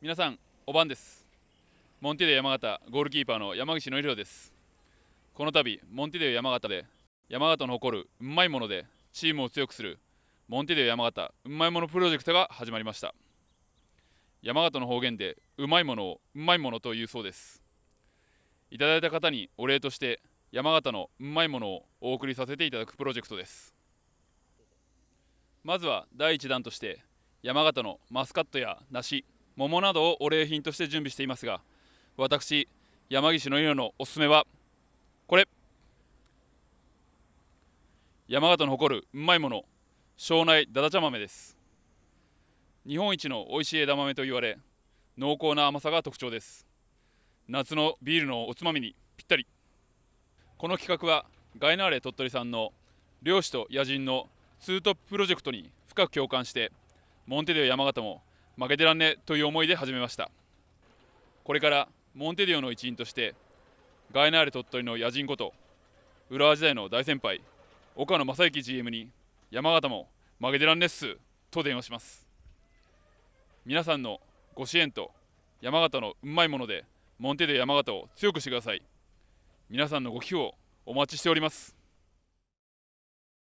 皆さんお晩ですモンティデ山形ゴールキーパーの山口のりですこの度モンティデ山形で山形の誇るうまいものでチームを強くするモンティデ山形うまいものプロジェクトが始まりました山形の方言でうまいものをうまいものというそうですいただいた方にお礼として山形のうまいものをお送りさせていただくプロジェクトですまずは第1弾として山形のマスカットや梨桃などをお礼品として準備していますが私山岸の色のおすすめはこれ山形の誇るうまいもの庄内だだ茶豆です日本一の美味しい枝豆と言われ濃厚な甘さが特徴です夏のビールのおつまみにぴったりこの企画はガイナーレ鳥取さんの漁師と野人のツートッププロジェクトに深く共感してモンテデオ山形も負けてらんねという思いで始めましたこれからモンテディオの一員としてガイナーレ鳥取の野人こと浦和時代の大先輩岡野正幸 GM に山形も負けてらんねっすと電話します皆さんのご支援と山形のうまいものでモンテディオ山形を強くしてください皆さんのご寄付をお待ちしております